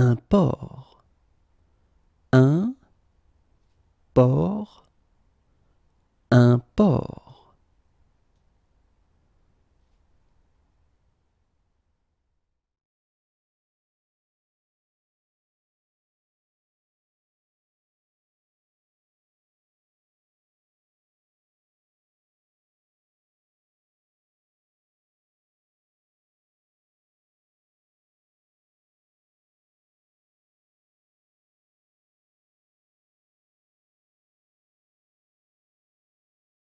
un port. Un port. Un port.